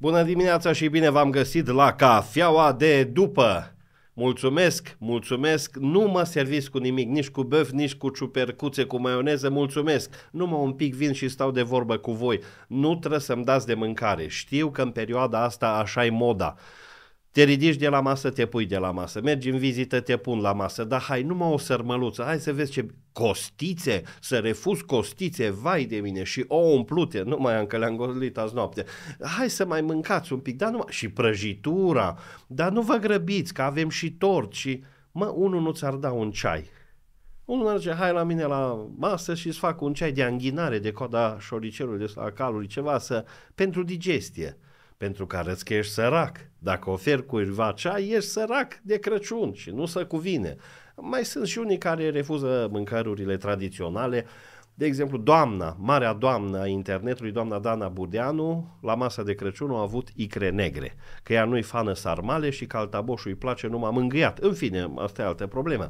Bună dimineața și bine v-am găsit la cafeaua de după. Mulțumesc, mulțumesc, nu mă serviți cu nimic, nici cu băf, nici cu ciupercuțe, cu maioneză, mulțumesc. Numai un pic vin și stau de vorbă cu voi. Nu trebuie să-mi dați de mâncare. Știu că în perioada asta așa e moda. Te ridici de la masă, te pui de la masă, mergi în vizită, te pun la masă, dar hai, numai o sărmăluță, hai să vezi ce costițe, să refuz costițe, vai de mine, și o umplute, nu mai am că le-am golit azi noapte. Hai să mai mâncați un pic, dar nu și prăjitura, dar nu vă grăbiți, că avem și tort și, mă, unul nu ți-ar da un ceai. Unul merge, hai la mine la masă și îți fac un ceai de anghinare, de coda șoricelului, de la calului, ceva să, pentru digestie pentru că arăți că ești sărac. Dacă oferi cuiva ceai, ești sărac de Crăciun și nu se cuvine. Mai sunt și unii care refuză mâncărurile tradiționale. De exemplu, doamna, marea doamnă a internetului, doamna Dana Burdeanu, la masa de Crăciun a avut icre negre, că ea nu-i fană sarmale și că altaboșul îi place numai mângâiat. În fine, asta e altă problemă.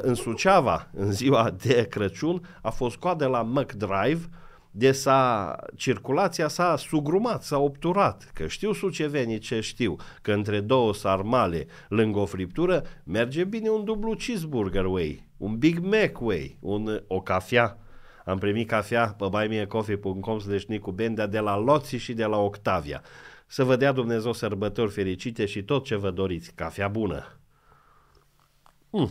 În Suceava, în ziua de Crăciun, a fost coadă la McDrive, Drive, de s-a, circulația s-a sugrumat, s-a obturat, că știu sucevenii ce știu, că între două sarmale lângă o friptură merge bine un dublu cheeseburger way, un Big Mac way, un, o cafea. Am primit cafea pe buymeacoffee.com deșni cu Bendea de la Loții și de la Octavia. Să vă dea Dumnezeu sărbători fericite și tot ce vă doriți. Cafea bună! Mm.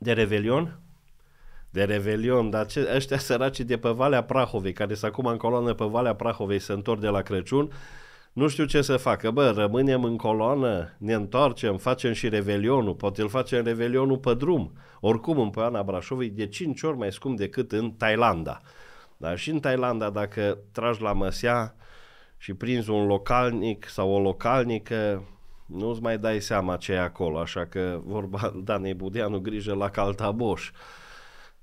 De Revelion, de Revelion, dar ce, ăștia săraci de pe Valea Prahovei, care sunt acum în coloană pe Valea Prahovei, se întorc de la Crăciun, nu știu ce să facă. Bă, rămânem în coloană, ne întoarcem, facem și Revelionul, poate îl facem Revelionul pe drum. Oricum, în Poiana Brașovei, de 5 ori mai scump decât în Thailanda. Dar și în Thailanda, dacă tragi la măsea și prinzi un localnic sau o localnică, nu-ți mai dai seama ce e acolo, așa că vorba Danei Budeanu, grijă la caltaboș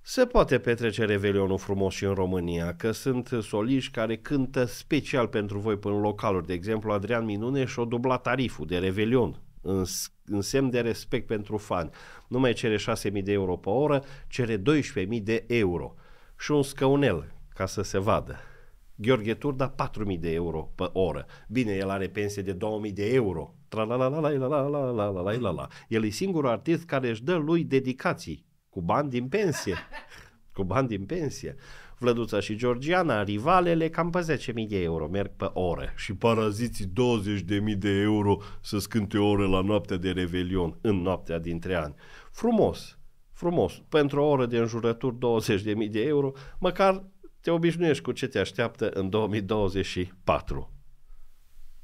se poate petrece Revelionul frumos și în România, că sunt soliști care cântă special pentru voi până localuri. De exemplu, Adrian Minune și-o dubla tariful de Revelion în, în semn de respect pentru fani. Nu mai cere 6.000 de euro pe oră, cere 12.000 de euro și un scaunel, ca să se vadă. Gheorghe Turda 4.000 de euro pe oră. Bine, el are pensie de 2.000 de euro. Tra la la la la la la la la la la. la. El la singurul la care își la lui la cu bani din pensie. Cu bani din pensie. Vlăduța și Georgiana, rivalele, cam pe 10.000 de euro, merg pe oră. Și paraziții 20.000 de euro să scânte ore la noaptea de revelion, în noaptea dintre ani. Frumos, frumos. Pentru o oră de înjurături 20.000 de euro, măcar te obișnuiești cu ce te așteaptă în 2024.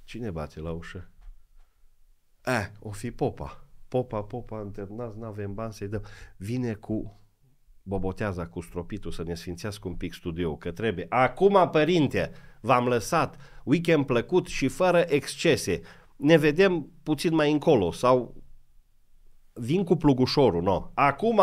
Cine bate la ușă? Eh, o fi popa popa, popa, internați, nu avem bani să-i dăm. Vine cu boboteaza cu stropitul să ne sfințească un pic studio, că trebuie. Acum, părinte, v-am lăsat weekend plăcut și fără excese. Ne vedem puțin mai încolo sau vin cu plugușorul, no. Acum